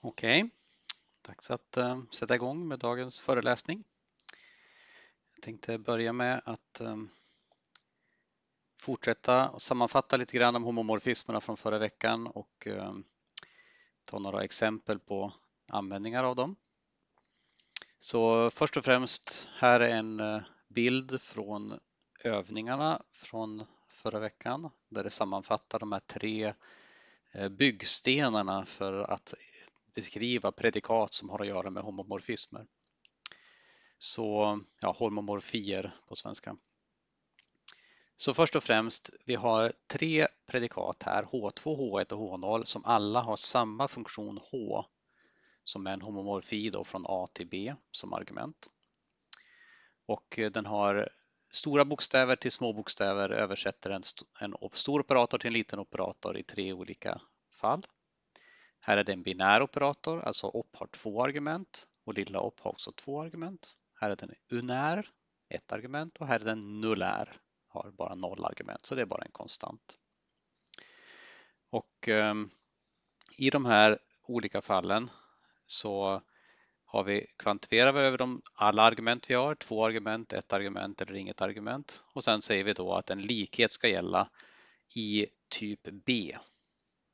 Okej, dags att eh, sätta igång med dagens föreläsning. Jag tänkte börja med att eh, fortsätta och sammanfatta lite grann om homomorfismerna från förra veckan och eh, ta några exempel på användningar av dem. Så först och främst, här är en bild från övningarna från förra veckan där det sammanfattar de här tre byggstenarna för att beskriva predikat som har att göra med homomorfismer. Så, ja, homomorfier på svenska. Så först och främst, vi har tre predikat här, H2, H1 och H0, som alla har samma funktion H, som är en homomorfi då från A till B som argument. Och eh, den har stora bokstäver till små bokstäver, översätter en, st en stor operator till en liten operator i tre olika fall. Här är det en binär operator, alltså op har två argument och lilla op har också två argument. Här är den unär, ett argument och här är den nullär, har bara noll argument, så det är bara en konstant. Och eh, i de här olika fallen så har vi, kvantifierar vi över dem alla argument vi har, två argument, ett argument eller inget argument. Och sen säger vi då att en likhet ska gälla i typ B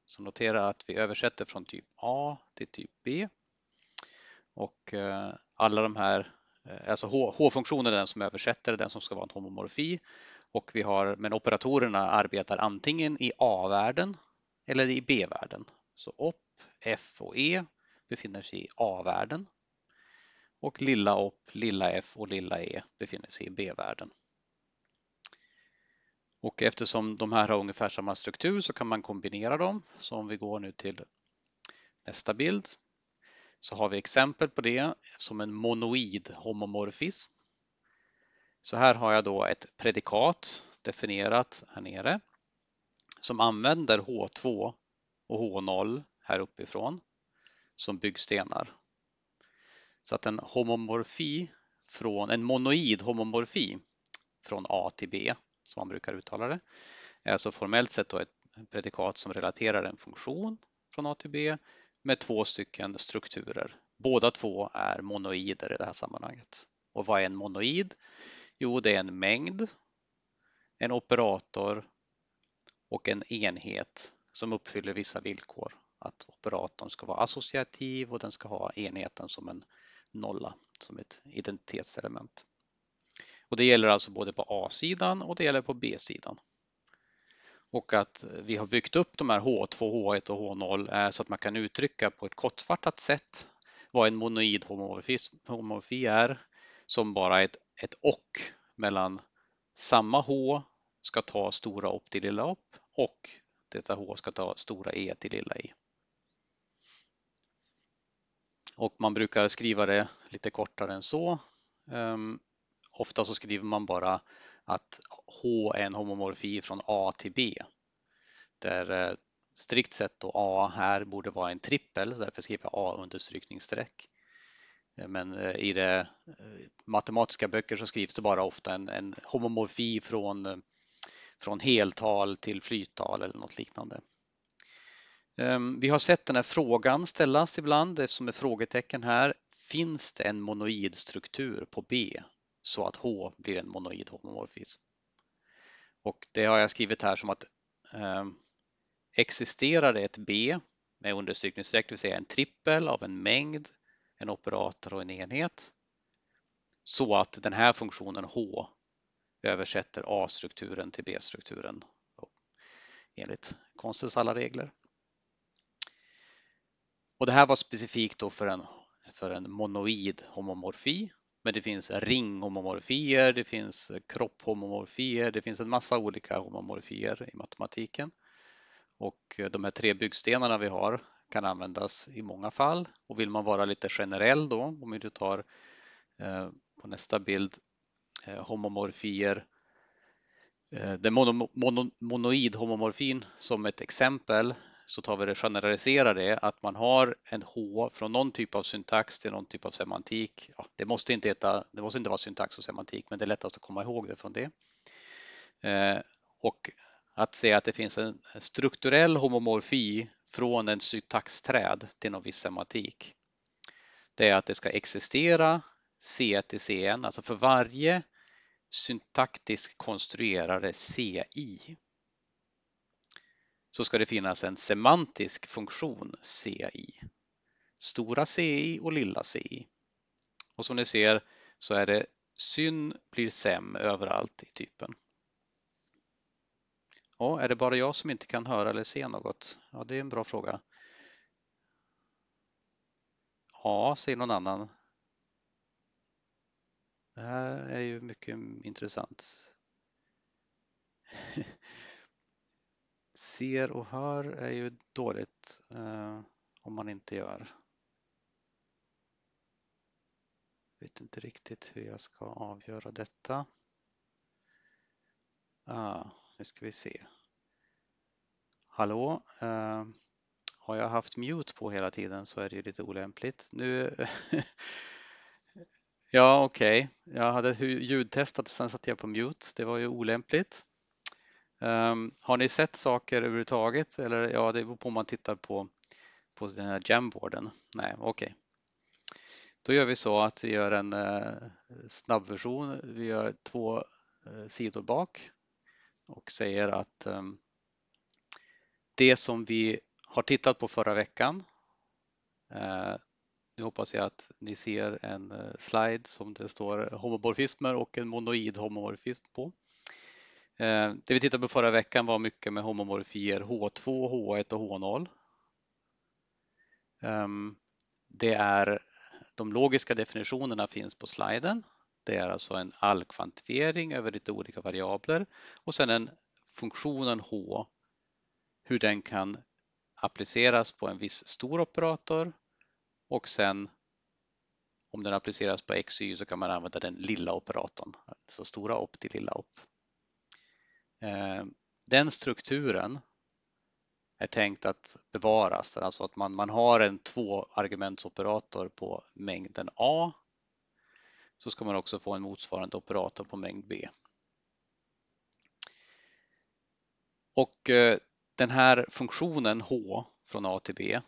så notera att vi översätter från typ A till typ B. Och eh, alla de här, eh, alltså H-funktionen är den som översätter, den som ska vara en homomorfi. Och vi har, men operatorerna arbetar antingen i A-världen eller i B-världen. Så OP, F och E befinner sig i A-världen. Och lilla OP, lilla F och lilla E befinner sig i B-världen. Och eftersom de här har ungefär samma struktur så kan man kombinera dem. Så om vi går nu till nästa bild så har vi exempel på det som en monoid homomorfism. Så här har jag då ett predikat definierat här nere som använder H2 och H0 här uppifrån som byggstenar. Så att en homomorfi från en monoid homomorfi från A till B som man brukar uttala det, är alltså formellt sett då ett predikat som relaterar en funktion från A till B med två stycken strukturer. Båda två är monoider i det här sammanhanget. Och vad är en monoid? Jo, det är en mängd, en operator och en enhet som uppfyller vissa villkor. Att operatorn ska vara associativ och den ska ha enheten som en nolla, som ett identitetselement. Och det gäller alltså både på A-sidan och det gäller på B-sidan. Och att vi har byggt upp de här H2, H1 och H0 eh, så att man kan uttrycka på ett kortfattat sätt vad en monoid homomorfi, är som bara ett, ett och mellan samma H ska ta stora opp till lilla opp och detta H ska ta stora E till lilla i. Och man brukar skriva det lite kortare än så. Ehm, ofta så skriver man bara att H är en homomorfi från A till B. Där eh, strikt sett då A här borde vara en trippel, därför skriver jag A understrykningsstreck. Eh, men eh, i det matematiska böcker så skrivs det bara ofta en, en homomorfi från, från heltal till flyttal eller något liknande. Ehm, vi har sett den här frågan ställas ibland eftersom det är frågetecken här. Finns det en monoidstruktur på B? så att H blir en monoid homomorfism. Och det har jag skrivit här som att eh, existerar det ett B med understrykningsstreck, det vill säga en trippel av en mängd, en operator och en enhet, så att den här funktionen H översätter A-strukturen till B-strukturen enligt konstens alla regler. Och det här var specifikt då för en, för en monoid homomorfi men det finns ringhomomorfier, det finns kropphomomorfier, det finns en massa olika homomorfier i matematiken. Och eh, de här tre byggstenarna vi har kan användas i många fall. Och vill man vara lite generell då, om vi tar eh, på nästa bild eh, homomorfier, den mono, mono, monoid homomorfin som ett exempel så tar vi det generaliserar det att man har en H från någon typ av syntax till någon typ av semantik. Ja, det, måste inte heta, det måste inte vara syntax och semantik, men det är lättast att komma ihåg det från det. Eh, och att säga att det finns en strukturell homomorfi från en syntaxträd till någon viss semantik. Det är att det ska existera C till CN, alltså för varje syntaktisk konstruerare CI så ska det finnas en semantisk funktion CI. Stora CI och lilla CI. Och som ni ser så är det syn blir sem överallt i typen. Ja, är det bara jag som inte kan höra eller se något? Ja, det är en bra fråga. Ja, säger någon annan. Det här är ju mycket intressant. ser och hör är ju dåligt eh, om man inte gör. vet inte riktigt hur jag ska avgöra detta. Ah, nu ska vi se. Hallå, eh, har jag haft mute på hela tiden så är det ju lite olämpligt. Nu Ja, okej. Okay. Jag hade ljudtestat och sen satte jag på mute. Det var ju olämpligt. Um, har ni sett saker överhuvudtaget? Eller ja, det beror på om man tittar på, på den här jamboarden. Nej, okej. Okay. Då gör vi så att vi gör en eh, snabbversion. Vi gör två eh, sidor bak och säger att eh, det som vi har tittat på förra veckan. Eh, nu hoppas jag att ni ser en eh, slide som det står homomorfismer och en monoid homomorfism på. Eh, det vi tittade på förra veckan var mycket med homomorfier H2, H1 och H0. Ehm, det är, de logiska definitionerna finns på sliden. Det är alltså en allkvantifiering över lite olika variabler och sen en funktionen H, hur den kan appliceras på en viss stor operator och sen om den appliceras på XY så kan man använda den lilla operatorn, alltså stora op till lilla op. Eh, den strukturen är tänkt att bevaras, alltså att man, man har en tvåargumentsoperator på mängden A så ska man också få en motsvarande operator på mängd B. Och eh, den här funktionen H från A till B,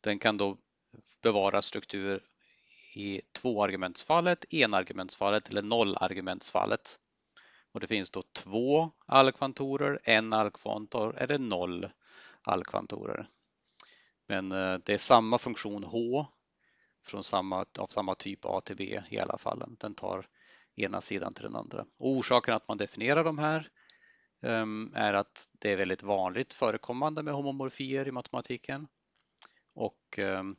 den kan då bevara struktur i tvåargumentsfallet, enargumentsfallet eller nollargumentsfallet. Och det finns då två alkvantorer, en alkvantor eller noll alkvantorer. Men eh, det är samma funktion H från samma, av samma typ A till B i alla fall. Den tar ena sidan till den andra. Och orsaken att man definierar de här ehm, är att det är väldigt vanligt förekommande med homomorfier i matematiken. Och ehm,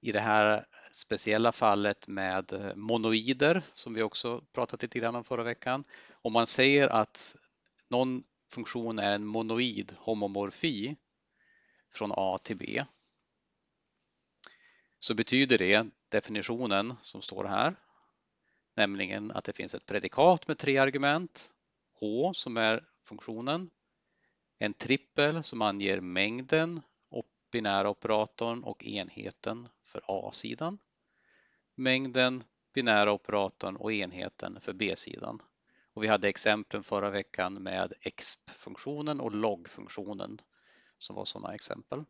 i det här speciella fallet med eh, monoider som vi också pratat lite grann om förra veckan. Om man säger att någon funktion är en monoid homomorfi från A till B så betyder det definitionen som står här, nämligen att det finns ett predikat med tre argument, H som är funktionen, en trippel som anger mängden binära operatorn och enheten för A-sidan mängden, binära operatorn och enheten för B-sidan. Och vi hade exemplen förra veckan med exp-funktionen och log-funktionen som var sådana exempel.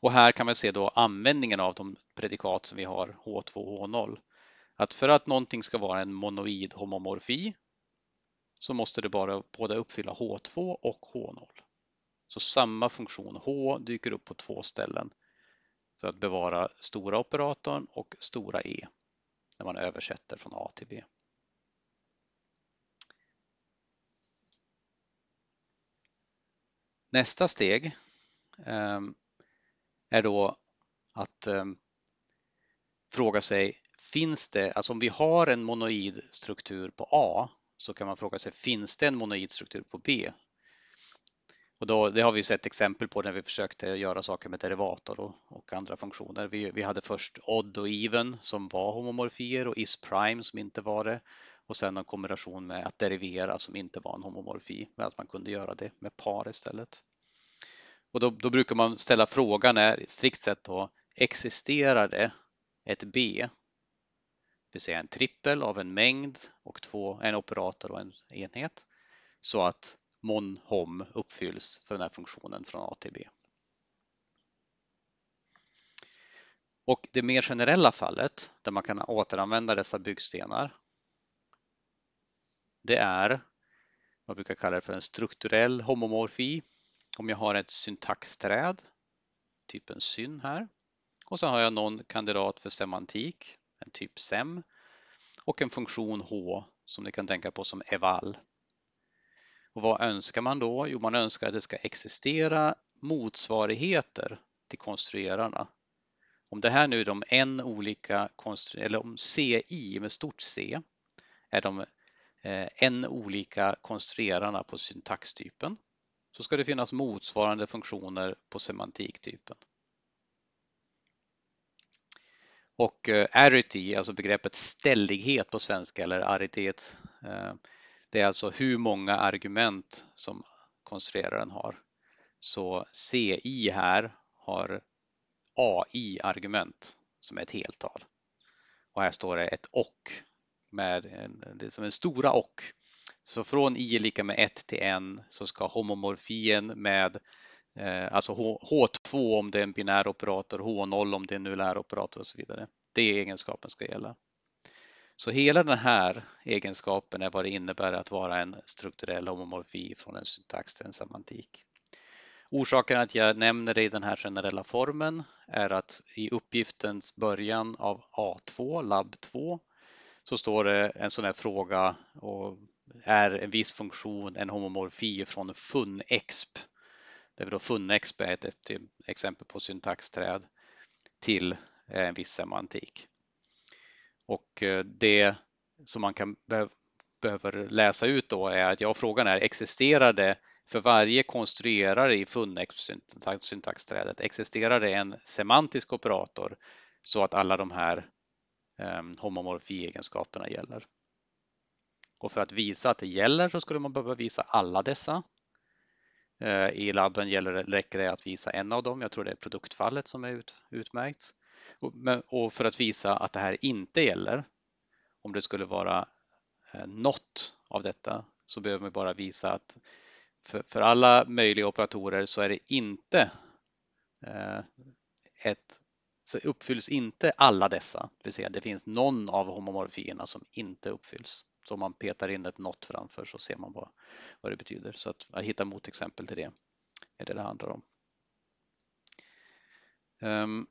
Och här kan man se då användningen av de predikat som vi har H2 och H0. Att för att någonting ska vara en monoid homomorfi så måste det bara både uppfylla H2 och H0. Så samma funktion H dyker upp på två ställen för att bevara stora operatorn och stora E när man översätter från A till B. Nästa steg ehm, är då att ehm, fråga sig, finns det, alltså om vi har en monoid struktur på A så kan man fråga sig, finns det en monoid struktur på B och då, det har vi sett exempel på när vi försökte göra saker med derivator och, och andra funktioner. Vi, vi, hade först odd och even som var homomorfier och is prime som inte var det. Och sen en kombination med att derivera som inte var en homomorfi, men att man kunde göra det med par istället. Och då, då brukar man ställa frågan är strikt sett då existerar det ett B, det vill säga en trippel av en mängd och två, en operator och en enhet så att mon hom uppfylls för den här funktionen från A till B. Och det mer generella fallet där man kan återanvända dessa byggstenar. Det är vad brukar kalla det för en strukturell homomorfi. Om jag har ett syntaxträd, typ en syn här. Och så har jag någon kandidat för semantik, en typ sem. Och en funktion h som ni kan tänka på som eval. Och vad önskar man då? Jo, man önskar att det ska existera motsvarigheter till konstruerarna. Om det här nu är de en olika eller om CI med stort C är de eh, en olika konstruerarna på syntaxtypen så ska det finnas motsvarande funktioner på semantiktypen. Och eh, arity, alltså begreppet ställighet på svenska eller aritet, eh, det är alltså hur många argument som konstrueraren har. Så CI här har AI-argument som är ett heltal. Och här står det ett och med en, det är som en stora och. Så från i är lika med 1 till 1 så ska homomorfien med eh, alltså H2 om det är en binär operator, H0 om det är en nulär operator och så vidare. Det är egenskapen ska gälla. Så hela den här egenskapen är vad det innebär att vara en strukturell homomorfi från en syntax till en semantik. Orsaken att jag nämner det i den här generella formen är att i uppgiftens början av A2, labb 2, så står det en sån här fråga och är en viss funktion en homomorfi från funexp, det är då funexp är ett, ett exempel på syntaxträd, till eh, en viss semantik. Och eh, det som man kan be behöver läsa ut då är att ja, frågan är existerar det för varje konstruerare i Funnex funnexsyntaxträdet existerar det en semantisk operator så att alla de här eh, homomorfiegenskaperna gäller. Och för att visa att det gäller så skulle man behöva visa alla dessa. Eh, I labben gäller det, räcker det att visa en av dem. Jag tror det är produktfallet som är ut, utmärkt. Och för att visa att det här inte gäller, om det skulle vara eh, något av detta, så behöver vi bara visa att för, alla möjliga operatorer så är det inte eh, ett så uppfylls inte alla dessa, det vill säga det finns någon av homomorfierna som inte uppfylls. Så om man petar in ett not framför så ser man vad, vad det betyder. Så att, att hitta motexempel till det är det det handlar om. Um,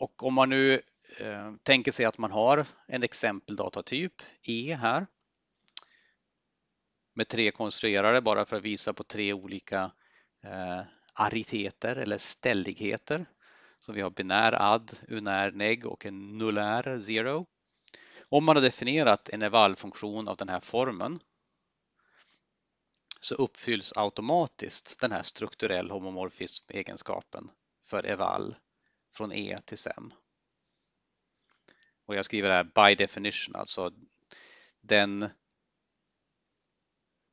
och om man nu eh, tänker sig att man har en exempeldatatyp, E här, med tre konstruerare bara för att visa på tre olika eh, ariteter eller ställigheter. Så vi har binär add, unär neg och en nullär zero. Om man har definierat en eval-funktion av den här formen så uppfylls automatiskt den här strukturell homomorfism-egenskapen för eval från E till SEM. Och jag skriver här by definition, alltså den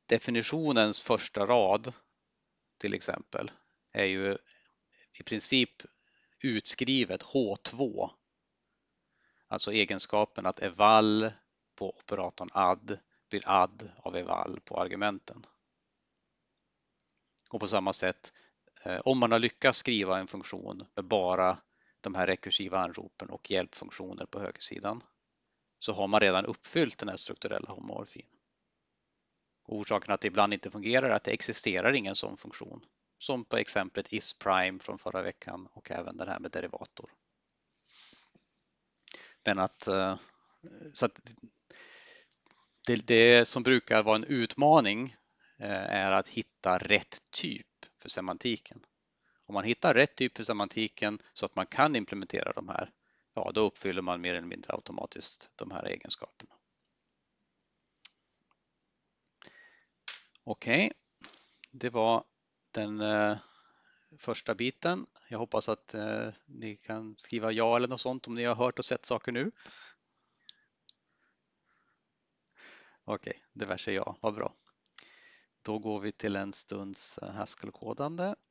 definitionens första rad till exempel är ju i princip utskrivet H2. Alltså egenskapen att eval på operatorn add blir add av eval på argumenten. Och på samma sätt, eh, om man har lyckats skriva en funktion med bara de här rekursiva anropen och hjälpfunktioner på högersidan så har man redan uppfyllt den här strukturella homomorfin. Orsaken att det ibland inte fungerar är att det existerar ingen sån funktion som på exemplet isPrime från förra veckan och även den här med derivator. Men att, eh, så att det, det som brukar vara en utmaning eh, är att hitta rätt typ för semantiken. Om man hittar rätt typ för semantiken så att man kan implementera de här, ja då uppfyller man mer eller mindre automatiskt de här egenskaperna. Okej, okay. det var den eh, första biten. Jag hoppas att eh, ni kan skriva ja eller något sånt om ni har hört och sett saker nu. Okej, okay, diverse ja, vad bra. Då går vi till en stunds Haskell-kodande. Eh,